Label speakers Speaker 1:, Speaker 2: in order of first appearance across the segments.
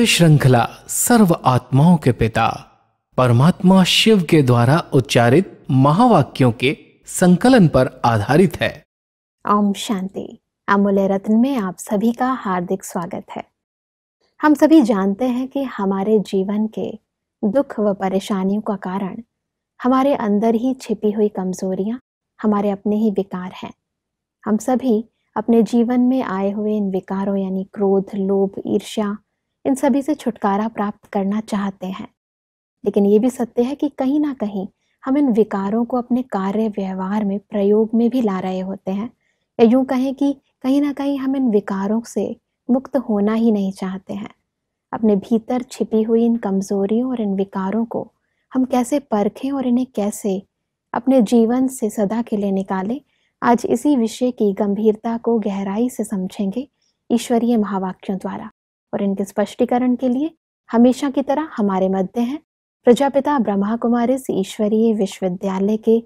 Speaker 1: ये श्रृंखला सर्व आत्माओं के पिता परमात्मा शिव के द्वारा उच्चारित महावाक्यों के संकलन पर आधारित है
Speaker 2: ओम शांति अमूल्य रत्न में आप सभी का हार्दिक स्वागत है हम सभी जानते हैं कि हमारे जीवन के दुख व परेशानियों का कारण हमारे अंदर ही छिपी हुई कमजोरियां हमारे अपने ही विकार हैं हम सभी अपने जीवन में आए हुए इन विकारों यानी क्रोध लोभ ईर्ष्या इन सभी से छुटकारा प्राप्त करना चाहते हैं लेकिन ये भी सत्य है कि कहीं ना कहीं हम इन विकारों को अपने कार्य व्यवहार में प्रयोग में भी ला रहे होते हैं या यूं कहें कि कहीं ना कहीं हम इन विकारों से मुक्त होना ही नहीं चाहते हैं अपने भीतर छिपी हुई इन कमज़ोरियों और इन विकारों को हम कैसे परखें और इन्हें कैसे अपने जीवन से सदा के लिए निकालें आज इसी विषय की गंभीरता को गहराई से समझेंगे ईश्वरीय महावाक्यों द्वारा और इनके स्पष्टीकरण के लिए हमेशा की तरह हमारे मध्य हैं प्रजापिता ब्रह्मा कुमारी ईश्वरीय विश्वविद्यालय के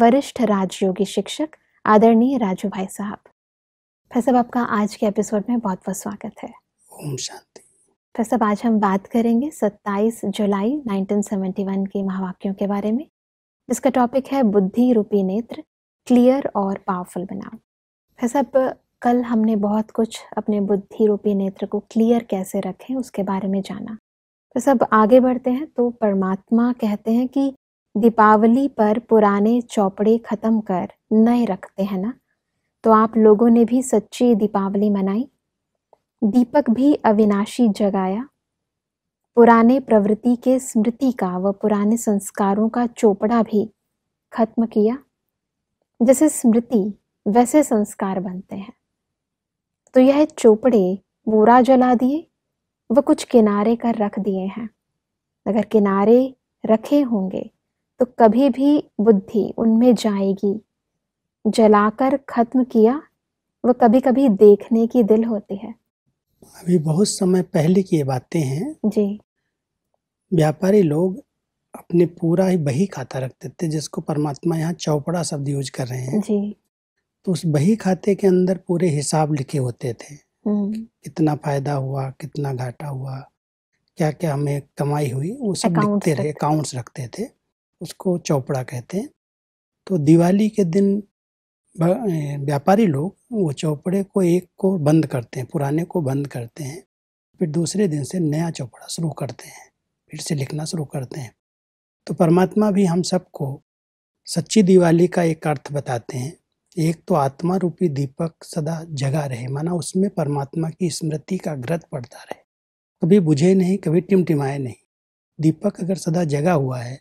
Speaker 2: वरिष्ठ राजयोगी शिक्षक आदरणीय राजू भाई साहब फिर आपका आज के एपिसोड में बहुत बहुत स्वागत है ओम शांति फिर आज हम बात करेंगे 27 जुलाई 1971 के महावाक्यों के बारे में जिसका टॉपिक है बुद्धि रूपी नेत्र क्लियर और पावरफुल बनाओ फैसब कल हमने बहुत कुछ अपने बुद्धि रूपी नेत्र को क्लियर कैसे रखें उसके बारे में जाना तो सब आगे बढ़ते हैं तो परमात्मा कहते हैं कि दीपावली पर पुराने चौपड़े खत्म कर नए रखते हैं ना तो आप लोगों ने भी सच्ची दीपावली मनाई दीपक भी अविनाशी जगाया पुराने प्रवृत्ति के स्मृति का व पुराने संस्कारों का चोपड़ा भी खत्म किया जैसे स्मृति वैसे संस्कार बनते हैं तो यह चोपड़े बोरा जला दिए व कुछ किनारे कर रख दिए हैं अगर किनारे रखे होंगे तो कभी भी बुद्धि उनमें जाएगी जलाकर खत्म किया वह कभी कभी देखने की दिल होती है
Speaker 1: अभी बहुत समय पहले की ये बातें हैं जी व्यापारी लोग अपने पूरा ही बही खाता रखते थे जिसको परमात्मा यहाँ चौपड़ा शब्द यूज कर रहे हैं जी तो उस बही खाते के अंदर पूरे हिसाब लिखे होते थे हम्म। कितना फायदा हुआ कितना घाटा हुआ क्या क्या हमें कमाई हुई वो सब लिखते रहे अकाउंट्स रखते थे उसको चौपड़ा कहते हैं तो दिवाली के दिन व्यापारी लोग वो चौपड़े को एक को बंद करते हैं पुराने को बंद करते हैं फिर दूसरे दिन से नया चौपड़ा शुरू करते हैं फिर से लिखना शुरू करते हैं तो परमात्मा भी हम सबको सच्ची दिवाली का एक अर्थ बताते हैं एक तो आत्मा रूपी दीपक सदा जगा रहे माना उसमें परमात्मा की स्मृति का ग्रत पड़ता रहे कभी बुझे नहीं कभी टिमटिमाए नहीं दीपक अगर सदा जगा हुआ है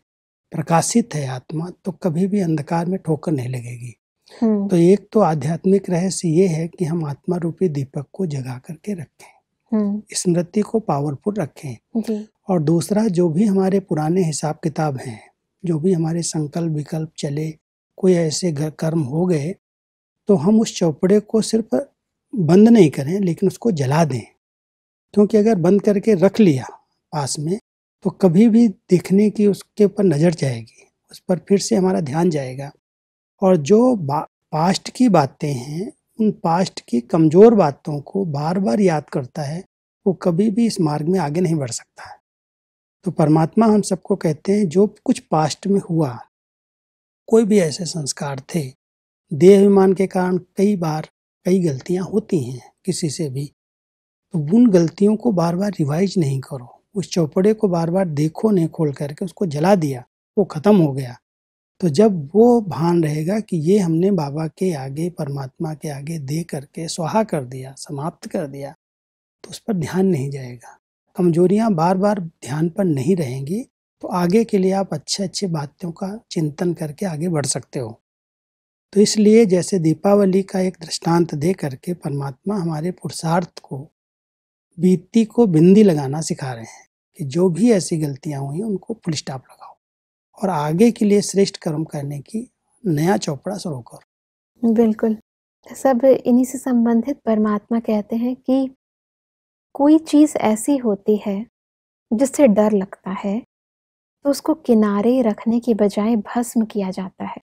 Speaker 1: प्रकाशित है आत्मा तो कभी भी अंधकार में ठोकर नहीं लगेगी हम्म। तो एक तो आध्यात्मिक रहस्य ये है कि हम आत्मा रूपी दीपक को जगा करके रखें हम्म। स्मृति को पावरफुल रखें और दूसरा जो भी हमारे पुराने हिसाब किताब हैं जो भी हमारे संकल्प विकल्प चले कोई ऐसे कर्म हो गए तो हम उस चौपड़े को सिर्फ बंद नहीं करें लेकिन उसको जला दें क्योंकि अगर बंद करके रख लिया पास में तो कभी भी देखने की उसके ऊपर नज़र जाएगी उस पर फिर से हमारा ध्यान जाएगा और जो पास्ट की बातें हैं उन पास्ट की कमज़ोर बातों को बार बार याद करता है वो कभी भी इस मार्ग में आगे नहीं बढ़ सकता तो परमात्मा हम सबको कहते हैं जो कुछ पास्ट में हुआ कोई भी ऐसे संस्कार थे देहाभिमान के कारण कई बार कई गलतियां होती हैं किसी से भी तो उन गलतियों को बार बार रिवाइज नहीं करो उस चौपड़े को बार बार देखो नहीं खोल करके उसको जला दिया वो ख़त्म हो गया तो जब वो भान रहेगा कि ये हमने बाबा के आगे परमात्मा के आगे दे करके स्वाहा कर दिया समाप्त कर दिया तो उस पर ध्यान नहीं जाएगा कमजोरियाँ बार बार ध्यान पर नहीं रहेंगी तो आगे के लिए आप अच्छे अच्छे बातों का चिंतन करके आगे बढ़ सकते हो तो इसलिए जैसे दीपावली का एक दृष्टांत दे करके परमात्मा हमारे पुरुषार्थ को बीती को बिंदी लगाना सिखा रहे हैं कि जो भी ऐसी गलतियाँ हुई उनको फुल स्टॉप लगाओ और आगे के लिए श्रेष्ठ कर्म करने की नया चौपड़ा शुरू करो बिल्कुल
Speaker 2: सब इन्हीं से संबंधित परमात्मा कहते हैं कि कोई चीज़ ऐसी होती है जिससे डर लगता है तो उसको किनारे रखने के बजाय भस्म किया जाता है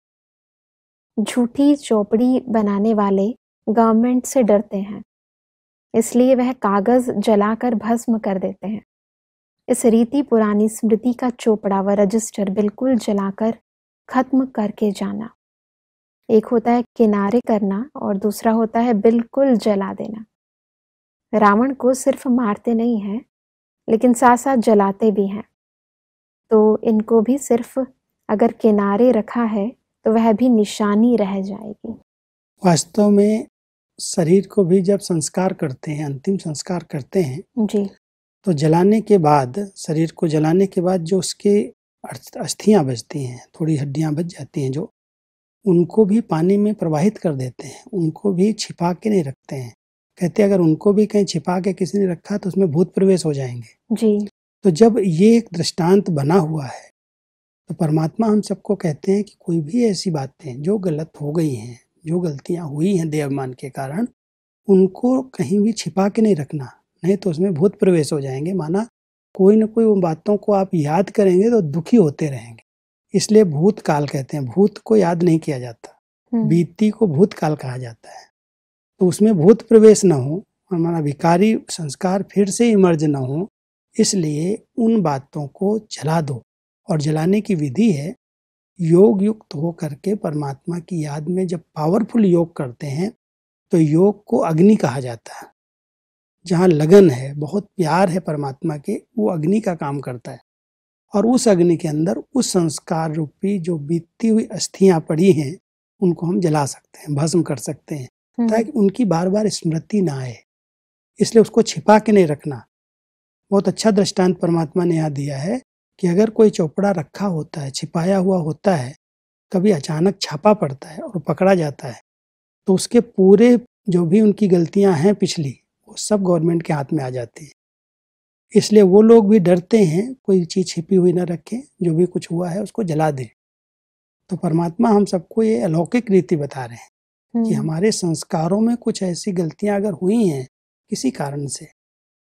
Speaker 2: झूठी चौपड़ी बनाने वाले गवर्नमेंट से डरते हैं इसलिए वह कागज़ जलाकर भस्म कर देते हैं इस रीति पुरानी स्मृति का चोपड़ा व रजिस्टर बिल्कुल जलाकर खत्म करके जाना एक होता है किनारे करना और दूसरा होता है बिल्कुल जला देना रावण को सिर्फ मारते नहीं हैं लेकिन साथ साथ जलाते भी हैं तो इनको भी सिर्फ अगर किनारे रखा है तो वह भी निशानी रह जाएगी
Speaker 1: वास्तव में शरीर को भी जब संस्कार करते हैं अंतिम संस्कार करते हैं जी तो जलाने के बाद शरीर को जलाने के बाद जो उसके अस्थियाँ बचती हैं थोड़ी हड्डियाँ बच जाती हैं जो उनको भी पानी में प्रवाहित कर देते हैं उनको भी छिपा के नहीं रखते हैं कहते हैं अगर उनको भी कहीं छिपा के किसी ने रखा तो उसमें भूत प्रवेश हो जाएंगे जी तो जब ये एक दृष्टांत बना हुआ है तो परमात्मा हम सबको कहते हैं कि कोई भी ऐसी बातें जो गलत हो गई हैं जो गलतियां हुई हैं देवमान के कारण उनको कहीं भी छिपा के नहीं रखना नहीं तो उसमें भूत प्रवेश हो जाएंगे माना कोई ना कोई उन बातों को आप याद करेंगे तो दुखी होते रहेंगे इसलिए भूतकाल कहते हैं भूत को याद नहीं किया जाता हम्म। बीती को भूतकाल कहा जाता है तो उसमें भूत प्रवेश ना हो हमारा विकारी संस्कार फिर से इमर्ज ना हो इसलिए उन बातों को जला दो और जलाने की विधि है योग युक्त होकर के परमात्मा की याद में जब पावरफुल योग करते हैं तो योग को अग्नि कहा जाता है जहाँ लगन है बहुत प्यार है परमात्मा के वो अग्नि का काम करता है और उस अग्नि के अंदर उस संस्कार रूपी जो बीतती हुई अस्थियाँ पड़ी हैं उनको हम जला सकते हैं भस्म कर सकते हैं हम्म। ताकि उनकी बार बार स्मृति ना आए इसलिए उसको छिपा के नहीं रखना बहुत अच्छा दृष्टांत परमात्मा ने यहाँ दिया है कि अगर कोई चौपड़ा रखा होता है छिपाया हुआ होता है कभी अचानक छापा पड़ता है और पकड़ा जाता है तो उसके पूरे जो भी उनकी गलतियां हैं पिछली वो सब गवर्नमेंट के हाथ में आ जाती हैं इसलिए वो लोग भी डरते हैं कोई चीज़ छिपी हुई ना रखें जो भी कुछ हुआ है उसको जला दें तो परमात्मा हम सबको ये अलौकिक रीति बता रहे हैं कि हम्म। हमारे संस्कारों में कुछ ऐसी गलतियां अगर हुई हैं किसी कारण से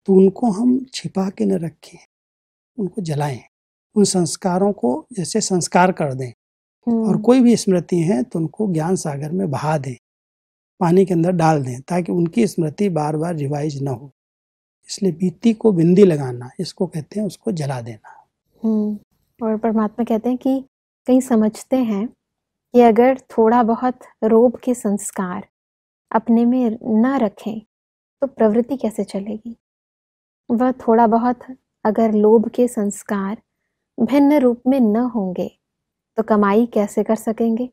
Speaker 1: तो उनको हम छिपा के न रखें उनको जलाएं उन संस्कारों को जैसे संस्कार कर दें और हम्म। कोई भी स्मृति है तो उनको ज्ञान सागर में बहा दें पानी के अंदर डाल दें ताकि उनकी स्मृति बार बार रिवाइज न हो इसलिए बीती को बिंदी लगाना इसको कहते हैं उसको जला देना
Speaker 2: हम्म, और परमात्मा कहते हैं कि कई समझते हैं कि अगर थोड़ा बहुत रोब के संस्कार अपने में न रखें तो प्रवृत्ति कैसे चलेगी वह थोड़ा बहुत अगर लोभ के संस्कार भिन्न रूप में न होंगे तो कमाई कैसे कर सकेंगे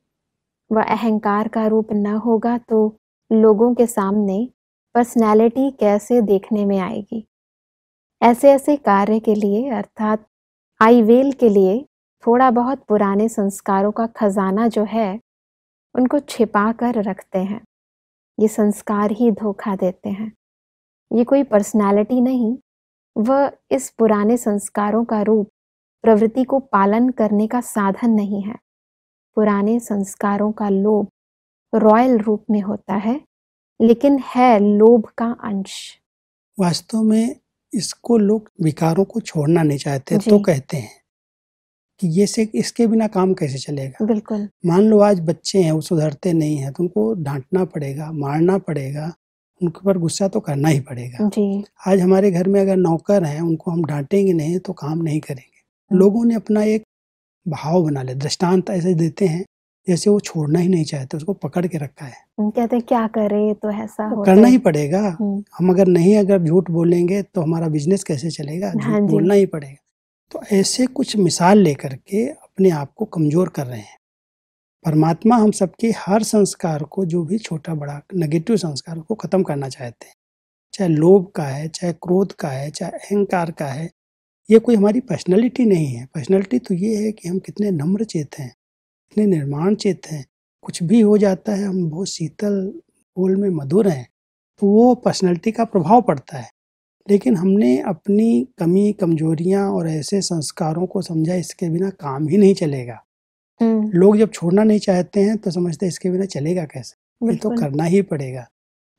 Speaker 2: वह अहंकार का रूप न होगा तो लोगों के सामने पर्सनैलिटी कैसे देखने में आएगी ऐसे ऐसे कार्य के लिए अर्थात आईवेल के लिए थोड़ा बहुत पुराने संस्कारों का खजाना जो है उनको छिपा कर रखते हैं ये संस्कार ही धोखा देते हैं ये कोई पर्सनालिटी नहीं वह इस पुराने संस्कारों का रूप प्रवृत्ति को पालन करने का साधन नहीं है पुराने संस्कारों का लोभ रॉयल रूप में होता
Speaker 1: है लेकिन है लोभ का अंश वास्तव में इसको लोग विकारों को छोड़ना नहीं चाहते तो कहते हैं कि ये से इसके बिना काम कैसे चलेगा बिल्कुल मान लो आज बच्चे हैं वो सुधरते नहीं है तो उनको डांटना पड़ेगा मारना पड़ेगा उनके ऊपर गुस्सा तो करना ही पड़ेगा जी। आज हमारे घर में अगर नौकर हैं उनको हम डांटेंगे नहीं तो काम नहीं करेंगे हम्म। लोगों ने अपना एक भाव बना लिया दृष्टांत ऐसे देते हैं जैसे वो छोड़ना ही नहीं चाहते उसको पकड़ के रखा है कहते हैं
Speaker 2: क्या करे तो ऐसा तो करना ही
Speaker 1: पड़ेगा हम्म। हम अगर नहीं अगर झूठ बोलेंगे तो हमारा बिजनेस कैसे चलेगा हाँ झूठ बोलना ही पड़ेगा तो ऐसे कुछ मिसाल लेकर के अपने आप को कमजोर कर रहे हैं परमात्मा हम सबके हर संस्कार को जो भी छोटा बड़ा नेगेटिव संस्कार को ख़त्म करना चाहते हैं चाहे लोभ का है चाहे क्रोध का है चाहे अहंकार का है ये कोई हमारी पर्सनैलिटी नहीं है पर्सनैलिटी तो ये है कि हम कितने नम्र चेत हैं कितने निर्माण चेत हैं कुछ भी हो जाता है हम बहुत शीतल बोल में मधुर हैं तो वो पर्सनैलिटी का प्रभाव पड़ता है लेकिन हमने अपनी कमी कमजोरियां और ऐसे संस्कारों को समझा इसके बिना काम ही नहीं चलेगा हम्म। लोग जब छोड़ना नहीं चाहते हैं तो समझते इसके बिना चलेगा कैसे ये तो करना ही पड़ेगा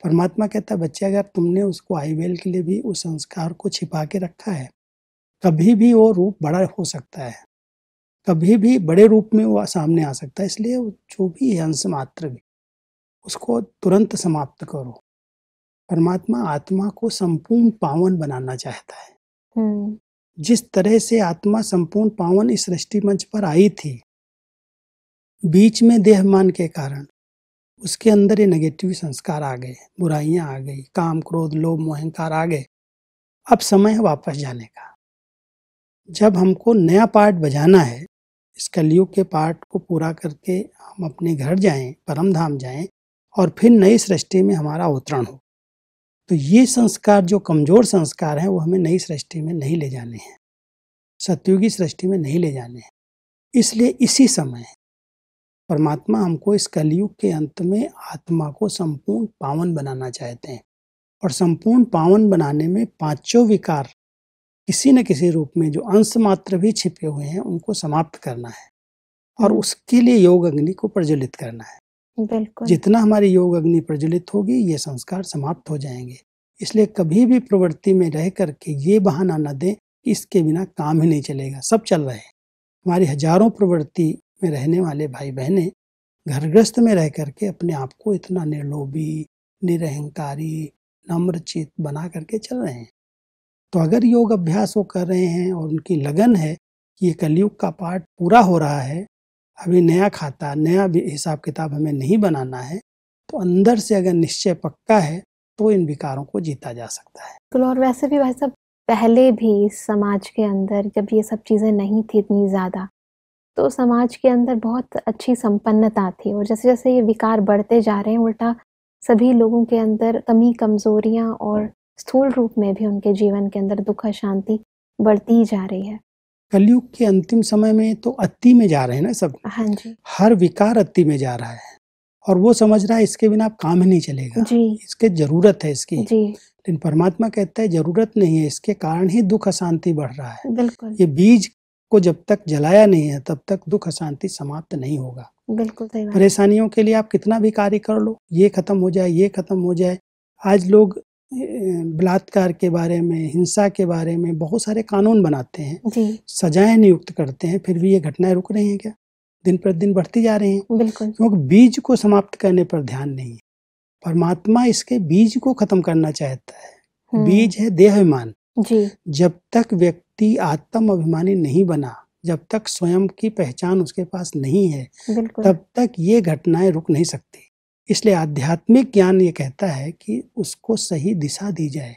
Speaker 1: परमात्मा कहता है बच्चे अगर तुमने उसको आई वेल के लिए भी उस संस्कार को छिपा के रखा है कभी भी वो रूप बड़ा हो सकता है कभी भी बड़े रूप में वो सामने आ सकता है इसलिए जो भी अंश मात्र भी उसको तुरंत समाप्त करो परमात्मा आत्मा को संपूर्ण पावन बनाना चाहता है हम्म। जिस तरह से आत्मा संपूर्ण पावन इस सृष्टि मंच पर आई थी बीच में देहमान के कारण उसके अंदर ये नेगेटिव संस्कार आ गए बुराइयां आ गई काम क्रोध लोभ मोहंकार आ गए अब समय है वापस जाने का जब हमको नया पार्ट बजाना है इस कलयुग के पार्ट को पूरा करके हम अपने घर जाएं परम धाम जाएं और फिर नई सृष्टि में हमारा अवतरण हो तो ये संस्कार जो कमज़ोर संस्कार हैं वो हमें नई सृष्टि में नहीं ले जाने हैं सत्युगी सृष्टि में नहीं ले जाने हैं इसलिए इसी समय परमात्मा हमको इस कलयुग के अंत में आत्मा को संपूर्ण पावन बनाना चाहते हैं और संपूर्ण पावन बनाने में पांचों विकार किसी न किसी रूप में जो अंश मात्र भी छिपे हुए हैं उनको समाप्त करना है और उसके लिए योग अग्नि को प्रज्वलित करना है बिल्कुल जितना हमारी योग अग्नि प्रज्वलित होगी ये संस्कार समाप्त हो जाएंगे इसलिए कभी भी प्रवृत्ति में रह करके ये बहाना न दें कि इसके बिना काम ही नहीं चलेगा सब चल रहे हैं हमारी हजारों प्रवृत्ति में रहने वाले भाई बहनें घर में रह करके अपने आप को इतना निर्लोभी निरहंकारी नम्रचित बना करके चल रहे हैं तो अगर योग अभ्यास वो कर रहे हैं और उनकी लगन है कि ये कलयुग का पाठ पूरा हो रहा है अभी नया खाता नया हिसाब किताब हमें नहीं बनाना है तो अंदर से अगर निश्चय पक्का है तो इन विकारों को जीता जा सकता है तो और वैसे भी भाई साहब
Speaker 2: पहले भी समाज के अंदर जब ये सब चीज़ें नहीं थी इतनी ज़्यादा तो समाज के अंदर बहुत अच्छी संपन्नता थी और जैसे जैसे ये विकार बढ़ते जा रहे हैं उल्टा सभी लोगों के अंदर कमी कमजोरियाँ और स्थूल रूप में भी उनके जीवन के अंदर दुख शांति बढ़ती ही जा रही है
Speaker 1: कलयुग के अंतिम समय में तो अति में जा रहे हैं ना सब हाँ जी हर विकार अति में जा रहा है और वो समझ रहा है इसके बिना आप काम ही नहीं चलेगा जी इसके जरूरत है इसकी जी लेकिन परमात्मा कहता है जरूरत नहीं है इसके कारण ही दुख अशांति बढ़ रहा है बिल्कुल ये बीज को जब तक जलाया नहीं है तब तक दुख अशांति समाप्त नहीं होगा
Speaker 2: बिल्कुल परेशानियों
Speaker 1: के लिए आप कितना भी कार्य कर लो ये खत्म हो जाए ये खत्म हो जाए आज लोग बलात्कार के बारे में हिंसा के बारे में बहुत सारे कानून बनाते हैं सजाएं नियुक्त करते हैं फिर भी ये घटनाएं रुक रही हैं क्या दिन प्रतिदिन बढ़ती जा रही हैं बिल्कुल क्योंकि बीज को समाप्त करने पर ध्यान नहीं है परमात्मा इसके बीज को खत्म करना चाहता है हम्म। बीज है देहमान जब तक व्यक्ति व्यक्ति अभिमानी नहीं बना जब तक स्वयं की पहचान उसके पास नहीं है तब तक ये घटनाएं रुक नहीं सकती इसलिए आध्यात्मिक ज्ञान ये कहता है कि उसको सही दिशा दी जाए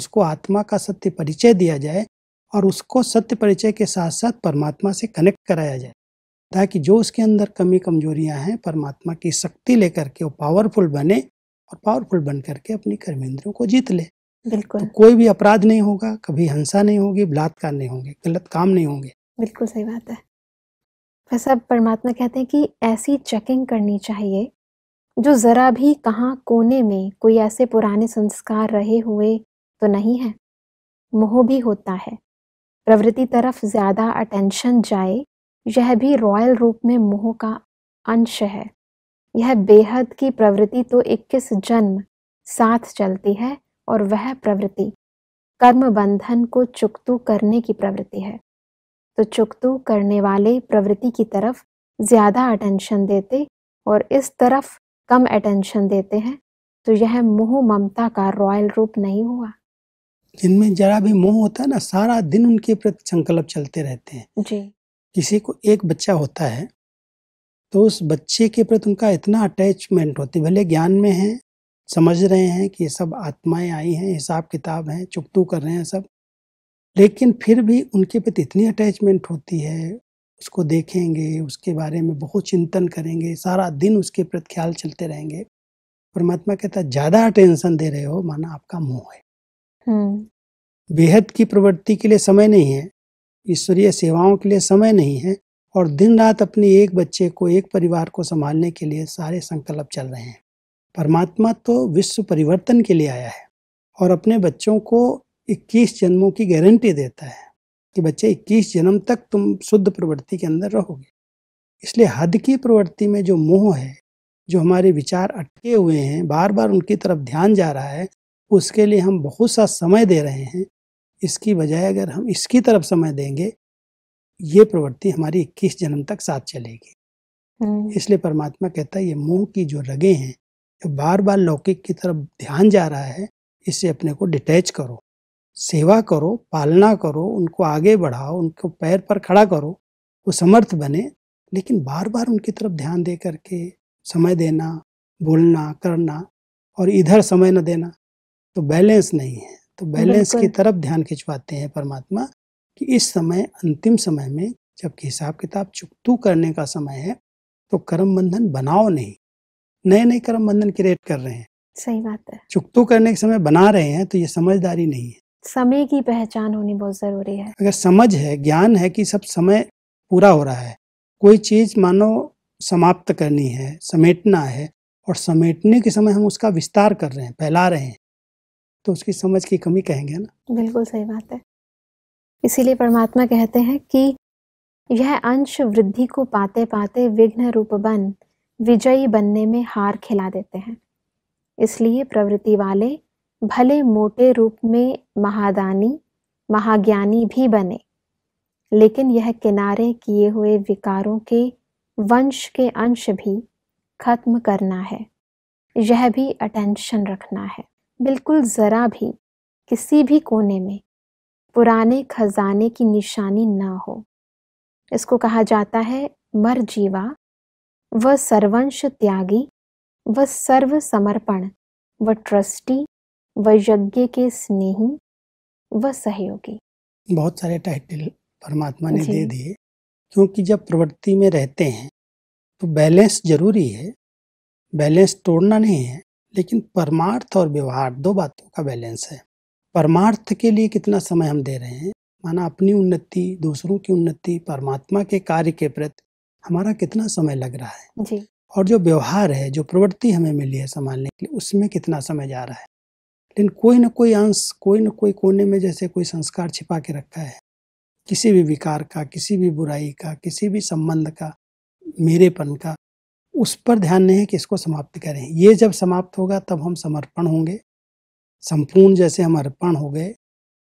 Speaker 1: उसको आत्मा का सत्य परिचय दिया जाए और उसको सत्य परिचय के साथ साथ परमात्मा से कनेक्ट कराया जाए ताकि जो उसके अंदर कमी कमजोरियां हैं परमात्मा की शक्ति लेकर के वो पावरफुल बने और पावरफुल बन करके अपनी कर्मेंद्रियों को जीत ले बिल्कुल तो कोई भी अपराध नहीं होगा कभी हिंसा नहीं होगी बलात्कार नहीं होंगे गलत काम नहीं होंगे
Speaker 2: बिल्कुल सही बात है बस अब परमात्मा कहते हैं कि ऐसी चेकिंग करनी चाहिए जो ज़रा भी कहाँ कोने में कोई ऐसे पुराने संस्कार रहे हुए तो नहीं है मोह भी होता है प्रवृत्ति तरफ ज़्यादा अटेंशन जाए यह भी रॉयल रूप में मोह का अंश है यह बेहद की प्रवृत्ति तो 21 जन्म साथ चलती है और वह प्रवृत्ति कर्म बंधन को चुकतू करने की प्रवृत्ति है तो चुकतू करने वाले प्रवृत्ति की तरफ ज़्यादा अटेंशन देते और इस तरफ कम अटेंशन देते हैं तो यह मोह ममता का रॉयल रूप नहीं हुआ
Speaker 1: जिनमें जरा भी मोह होता है ना सारा दिन उनके प्रति संकल्प चलते रहते हैं जी किसी को एक बच्चा होता है तो उस बच्चे के प्रति उनका इतना अटैचमेंट होती है भले ज्ञान में है समझ रहे हैं कि ये सब आत्माएं आई हैं हिसाब किताब हैं चुपतू कर रहे हैं सब लेकिन फिर भी उनके प्रति इतनी अटैचमेंट होती है उसको देखेंगे उसके बारे में बहुत चिंतन करेंगे सारा दिन उसके प्रति ख्याल चलते रहेंगे परमात्मा कहता है ज़्यादा अटेंशन दे रहे हो माना आपका मोह है
Speaker 2: हम्म।
Speaker 1: बेहद की प्रवृत्ति के लिए समय नहीं है ईश्वरीय सेवाओं के लिए समय नहीं है और दिन रात अपने एक बच्चे को एक परिवार को संभालने के लिए सारे संकल्प चल रहे हैं परमात्मा तो विश्व परिवर्तन के लिए आया है और अपने बच्चों को 21 जन्मों की गारंटी देता है कि बच्चे 21 जन्म तक तुम शुद्ध प्रवृत्ति के अंदर रहोगे इसलिए हद की प्रवृत्ति में जो मोह है जो हमारे विचार अटके हुए हैं बार बार उनकी तरफ ध्यान जा रहा है उसके लिए हम बहुत सा समय दे रहे हैं इसकी बजाय अगर हम इसकी तरफ समय देंगे ये प्रवृत्ति हमारी इक्कीस जन्म तक साथ चलेगी हम्म। इसलिए परमात्मा कहता है ये मोह की जो रगे हैं बार बार लौकिक की तरफ ध्यान जा रहा है इससे अपने को डिटैच करो सेवा करो पालना करो उनको आगे बढ़ाओ उनको पैर पर खड़ा करो वो समर्थ बने लेकिन बार बार उनकी तरफ ध्यान दे करके समय देना बोलना करना और इधर समय न देना तो बैलेंस नहीं है तो बैलेंस की तरफ ध्यान खिंचवाते हैं परमात्मा कि इस समय अंतिम समय में जबकि हिसाब किताब चुकतू करने का समय है तो कर्म बंधन बनाओ नहीं नए नए कर्म बंधन क्रिएट कर रहे हैं
Speaker 2: सही बात है
Speaker 1: चुकतु करने के समय बना रहे हैं तो ये समझदारी नहीं है
Speaker 2: समय की पहचान होनी बहुत जरूरी है
Speaker 1: अगर समझ है ज्ञान है कि सब समय पूरा हो रहा है कोई चीज मानो समाप्त करनी है समेटना है और समेटने के समय हम उसका विस्तार कर रहे हैं फैला रहे हैं तो उसकी समझ की कमी कहेंगे ना
Speaker 2: बिल्कुल सही बात है इसीलिए परमात्मा कहते हैं कि यह अंश वृद्धि को पाते पाते विघ्न रूप बन विजयी बनने में हार खिला देते हैं इसलिए प्रवृत्ति वाले भले मोटे रूप में महादानी महाज्ञानी भी बने लेकिन यह किनारे किए हुए विकारों के वंश के अंश भी खत्म करना है यह भी अटेंशन रखना है बिल्कुल ज़रा भी किसी भी कोने में पुराने खजाने की निशानी ना हो इसको कहा जाता है मर जीवा वह सर्वंश त्यागी व सर्व समर्पण व ट्रस्टी वह यज्ञ के स्नेही व सहयोगी
Speaker 1: बहुत सारे टाइटल परमात्मा ने दे दिए क्योंकि जब प्रवृत्ति में रहते हैं तो बैलेंस जरूरी है बैलेंस तोड़ना नहीं है लेकिन परमार्थ और व्यवहार दो बातों का बैलेंस है परमार्थ के लिए कितना समय हम दे रहे हैं माना अपनी उन्नति दूसरों की उन्नति परमात्मा के कार्य के प्रति हमारा कितना समय लग रहा है जी और जो व्यवहार है जो प्रवृत्ति हमें मिली है संभालने के लिए उसमें कितना समय जा रहा है लेकिन कोई ना कोई अंश कोई ना कोई कोने में जैसे कोई संस्कार छिपा के रखा है किसी भी विकार का किसी भी बुराई का किसी भी संबंध का मेरेपन का उस पर ध्यान नहीं है कि इसको समाप्त करें ये जब समाप्त होगा तब हम समर्पण होंगे संपूर्ण जैसे हम अर्पण हो गए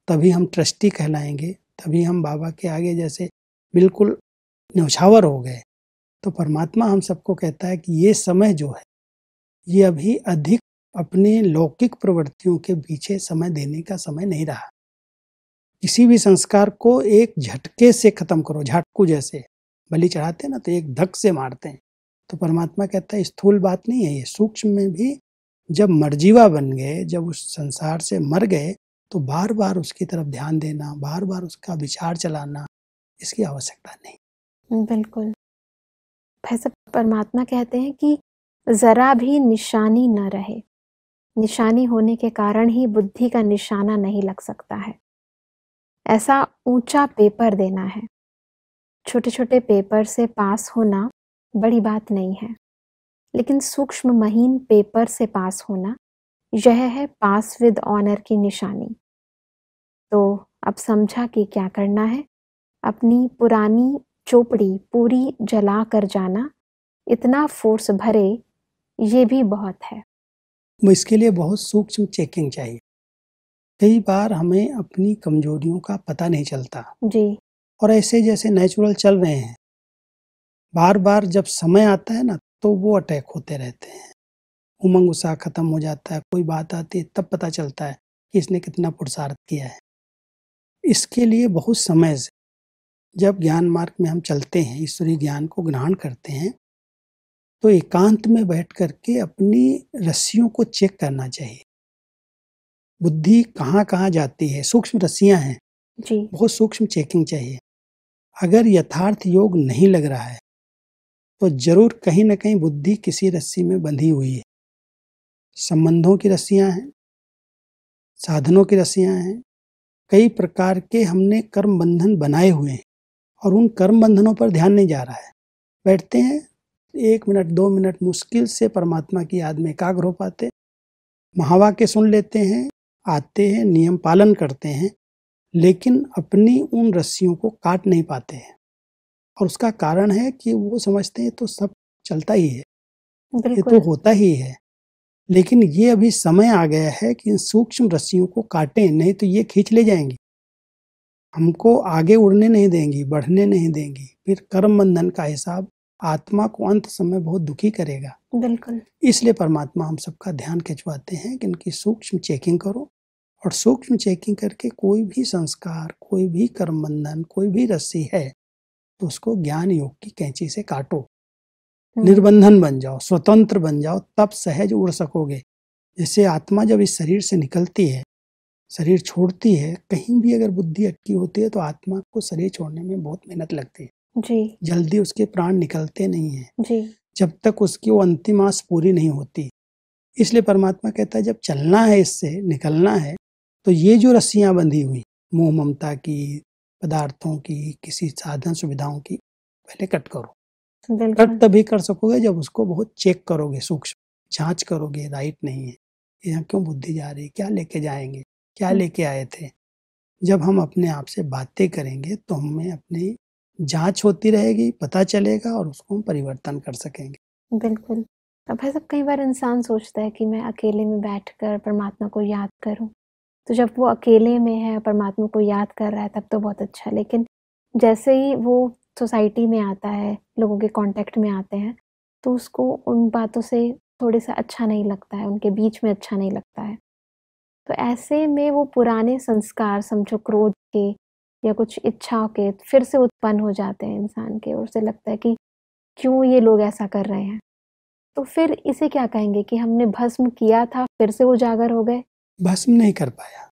Speaker 1: तभी हम ट्रस्टी कहलाएंगे तभी हम बाबा के आगे जैसे बिल्कुल न्यौछावर हो गए तो परमात्मा हम सबको कहता है कि ये समय जो है ये अभी अधिक अपने लौकिक प्रवृत्तियों के पीछे समय देने का समय नहीं रहा किसी भी संस्कार को एक झटके से खत्म करो झटकू जैसे बलि चढ़ाते हैं ना तो एक धक से मारते हैं तो परमात्मा कहता है स्थूल बात नहीं है ये सूक्ष्म में भी जब मर्जीवा बन गए जब उस संसार से मर गए तो बार बार उसकी तरफ ध्यान देना बार बार उसका विचार चलाना इसकी आवश्यकता नहीं
Speaker 2: बिल्कुल। भाई परमात्मा कहते हैं कि ज़रा भी निशानी न रहे। निशानी होने के कारण ही बुद्धि का निशाना नहीं लग सकता है। ऐसा ऊंचा पेपर देना है। छोटे-छोटे पेपर से पास होना बड़ी बात नहीं है। लेकिन सूक्ष्म महीन पेपर से पास होना, यह है पास विद ऑनर की निशानी। तो अब समझा कि क्या करना है, अपनी पुरानी चोपड़ी पूरी जला कर जाना इतना फोर्स भरे ये भी बहुत है
Speaker 1: इसके लिए बहुत सूक्ष्म चेकिंग चाहिए कई बार हमें अपनी कमजोरियों का पता नहीं चलता जी और ऐसे जैसे नेचुरल चल रहे हैं बार बार जब समय आता है ना तो वो अटैक होते रहते हैं उमंग उत्साह खत्म हो जाता है कोई बात आती है तब पता चलता है कि इसने कितना पुरुषार्थ किया है इसके लिए बहुत समय से जब ज्ञान मार्ग में हम चलते हैं ईश्वरीय ज्ञान को ग्रहण करते हैं तो एकांत में बैठ करके अपनी रस्सियों को चेक करना चाहिए बुद्धि कहाँ कहाँ जाती है सूक्ष्म रस्सियाँ हैं जी बहुत सूक्ष्म चेकिंग चाहिए अगर यथार्थ योग नहीं लग रहा है तो जरूर कहीं ना कहीं बुद्धि किसी रस्सी में बंधी हुई है संबंधों की रस्सियाँ हैं साधनों की रस्सियाँ हैं कई प्रकार के हमने कर्म बंधन बनाए हुए हैं और उन कर्म बंधनों पर ध्यान नहीं जा रहा है बैठते हैं एक मिनट दो मिनट मुश्किल से परमात्मा की याद में एकाग्र हो पाते महावा के सुन लेते हैं आते हैं नियम पालन करते हैं लेकिन अपनी उन रस्सियों को काट नहीं पाते हैं और उसका कारण है कि वो समझते हैं तो सब चलता ही है ये तो होता ही है लेकिन ये अभी समय आ गया है कि इन सूक्ष्म रस्सियों को काटें नहीं तो ये खींच ले जाएंगी हमको आगे उड़ने नहीं देंगी बढ़ने नहीं देंगी फिर कर्म बंधन का हिसाब आत्मा को अंत समय बहुत दुखी करेगा बिल्कुल इसलिए परमात्मा हम सबका ध्यान खिंचवाते हैं कि इनकी सूक्ष्म चेकिंग करो और सूक्ष्म चेकिंग करके कोई भी संस्कार कोई भी कर्म बंधन कोई भी रस्सी है तो उसको ज्ञान योग की कैंची से काटो हम्म। निर्बंधन बन जाओ स्वतंत्र बन जाओ तब सहज उड़ सकोगे जैसे आत्मा जब इस शरीर से निकलती है शरीर छोड़ती है कहीं भी अगर बुद्धि अटकी होती है तो आत्मा को शरीर छोड़ने में बहुत मेहनत लगती है जी जल्दी उसके प्राण निकलते नहीं है जी जब तक उसकी वो अंतिम आस पूरी नहीं होती इसलिए परमात्मा कहता है जब चलना है इससे निकलना है तो ये जो रस्सियाँ बंधी हुई मोह ममता की पदार्थों की किसी साधन सुविधाओं की पहले कट करो कट तभी कर सकोगे जब उसको बहुत चेक करोगे सूक्ष्म जांच करोगे राइट नहीं है यहाँ क्यों बुद्धि जा रही है क्या लेके जाएंगे क्या लेके आए थे जब हम अपने आप से बातें करेंगे तो हमें अपनी जांच होती रहेगी पता चलेगा और उसको हम परिवर्तन कर सकेंगे
Speaker 2: बिल्कुल अब भाई साहब कई बार इंसान सोचता है कि मैं अकेले में बैठकर परमात्मा को याद करूं तो जब वो अकेले में है परमात्मा को याद कर रहा है तब तो बहुत अच्छा लेकिन जैसे ही वो सोसाइटी में आता है लोगों के कांटेक्ट में आते हैं तो उसको उन बातों से थोड़े सा अच्छा नहीं लगता है उनके बीच में अच्छा नहीं लगता है तो ऐसे में वो पुराने संस्कार समझो क्रोध के या कुछ इच्छाओं के फिर से उत्पन्न हो जाते हैं इंसान के और उसे लगता है कि क्यों ये लोग ऐसा कर रहे हैं तो फिर इसे क्या कहेंगे कि हमने भस्म किया था फिर से उजागर हो गए
Speaker 1: भस्म नहीं कर पाया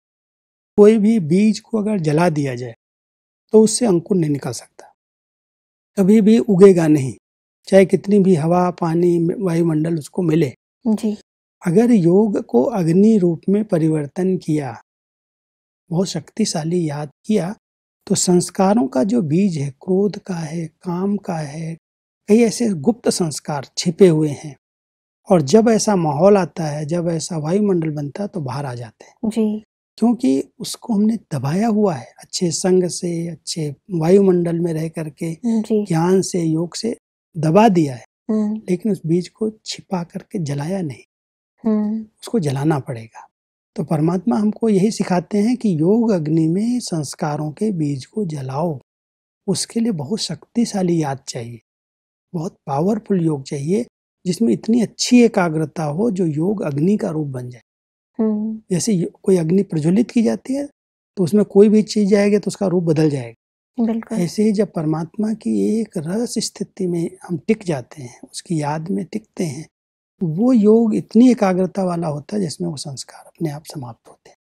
Speaker 1: कोई भी बीज को अगर जला दिया जाए तो उससे अंकुर नहीं निकल सकता कभी भी उगेगा नहीं चाहे कितनी भी हवा पानी वायुमंडल उसको मिले जी अगर योग को अग्नि रूप में परिवर्तन किया बहुत शक्तिशाली याद किया तो संस्कारों का जो बीज है क्रोध का है काम का है कई ऐसे गुप्त संस्कार छिपे हुए हैं और जब ऐसा माहौल आता है जब ऐसा वायुमंडल बनता है तो बाहर आ जाते हैं जी क्योंकि उसको हमने दबाया हुआ है अच्छे संग से अच्छे वायुमंडल में रह करके हम्म, ज्ञान से योग से दबा दिया है हम्म। लेकिन उस बीज को छिपा करके जलाया नहीं हम्म। उसको जलाना पड़ेगा तो परमात्मा हमको यही सिखाते हैं कि योग अग्नि में संस्कारों के बीज को जलाओ उसके लिए बहुत शक्तिशाली याद चाहिए बहुत पावरफुल योग चाहिए जिसमें इतनी अच्छी एकाग्रता हो जो योग अग्नि का रूप बन जाए हम्म। जैसे कोई अग्नि प्रज्वलित की जाती है तो उसमें कोई भी चीज जाएगी तो उसका रूप बदल जाएगा बिल्कुल ऐसे ही जब परमात्मा की एक रस स्थिति में हम टिक जाते हैं उसकी याद में टिकते हैं वो योग इतनी एकाग्रता वाला होता है जिसमें वो संस्कार अपने आप समाप्त होते हैं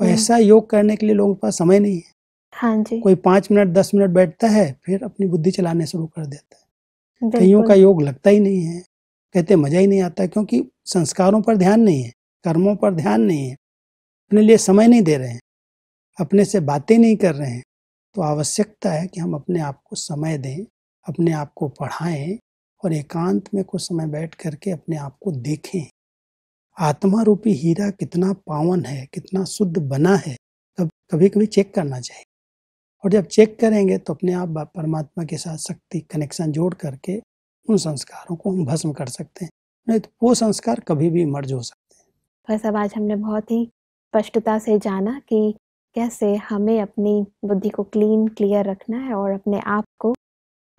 Speaker 1: और हम्म। ऐसा योग करने के लिए लोगों के पास समय नहीं है हाँ जी कोई पाँच मिनट दस मिनट बैठता है फिर अपनी बुद्धि चलाने शुरू कर देता है कईयों का योग लगता ही नहीं है कहते मज़ा ही नहीं आता क्योंकि संस्कारों पर ध्यान नहीं है कर्मों पर ध्यान नहीं है अपने लिए समय नहीं दे रहे हैं अपने से बातें नहीं कर रहे हैं तो आवश्यकता है कि हम अपने आप को समय दें अपने आप को पढ़ाएं और एकांत में कुछ समय बैठ करके अपने आप को देखें आत्मा रूपी हीरा कितना पावन है कितना शुद्ध बना है तब कभी कभी चेक करना चाहिए और जब चेक करेंगे तो अपने आप परमात्मा के साथ शक्ति कनेक्शन जोड़ करके उन संस्कारों को हम भस्म कर सकते हैं नहीं तो वो संस्कार कभी भी मर्ज हो सकते हैं
Speaker 2: भाई साहब आज हमने बहुत ही स्पष्टता से जाना कि कैसे हमें अपनी बुद्धि को क्लीन क्लियर रखना है और अपने आप को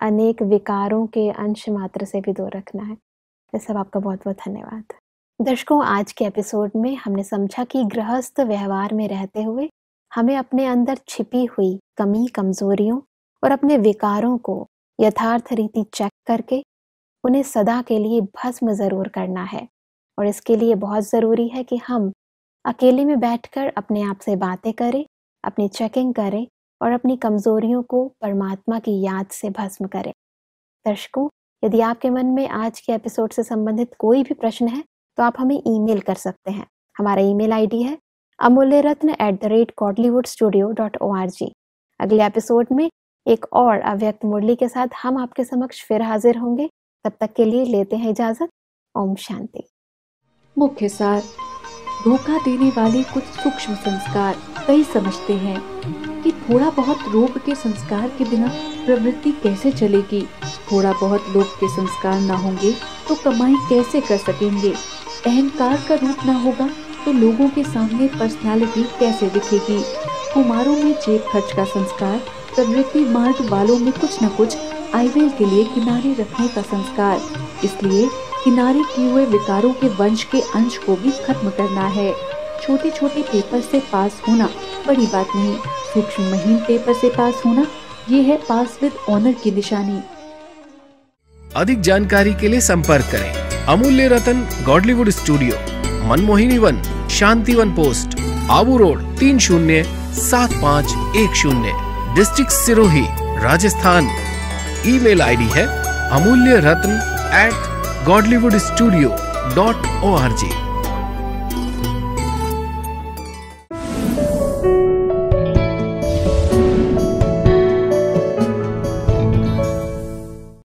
Speaker 2: अनेक विकारों के अंश मात्र से भी दूर रखना है ये सब आपका बहुत बहुत धन्यवाद दर्शकों आज के एपिसोड में हमने समझा कि गृहस्थ व्यवहार में रहते हुए हमें अपने अंदर छिपी हुई कमी कमजोरियों और अपने विकारों को यथार्थ रीति चेक करके उन्हें सदा के लिए भस्म ज़रूर करना है और इसके लिए बहुत ज़रूरी है कि हम अकेले में बैठकर अपने आप से बातें करें अपनी चेकिंग करें और अपनी कमजोरियों को परमात्मा की याद से भस्म करें दर्शकों यदि आपके मन में आज के एपिसोड से संबंधित कोई भी प्रश्न है तो आप हमें ईमेल कर सकते हैं हमारा ईमेल आईडी है Amulya Ratna at the rate Godlywood Studio dot O R G अगले एपिसोड में एक और अव्यक्त मुरली के साथ हम आपके समक्ष फिर हाजिर होंगे तब तक के लिए लेते हैं इजाजत ओम शांति मुख्य सार धोखा देने वाले कुछ सूक्ष्म संस्कार कई समझते हैं कि थोड़ा बहुत लोभ के संस्कार के बिना प्रवृत्ति कैसे चलेगी थोड़ा बहुत लोभ के संस्कार ना होंगे तो कमाई कैसे कर सकेंगे अहंकार का रूप ना होगा तो लोगों के सामने पर्सनालिटी कैसे दिखेगी कुमारों में जेब खर्च का संस्कार प्रवृत्ति मार्ग वालों में कुछ न कुछ आईवेल के लिए किनारे रखने का संस्कार इसलिए किनारे किए हुए विकारों के वंश के अंश को भी खत्म करना है छोटे छोटे पेपर से पास होना बड़ी बात नहीं सूक्ष्म महीन पेपर से पास होना ये है पास विद ऑनर की निशानी
Speaker 1: अधिक जानकारी के लिए संपर्क करें Amulya Ratan Godlywood studio Manmohini Van Shanti Van post Abu road तीन शून्य सात पाँच एक शून्य district Sirohi Rajasthan email ID है Amulya Ratna at Godlywood studio dot O R ji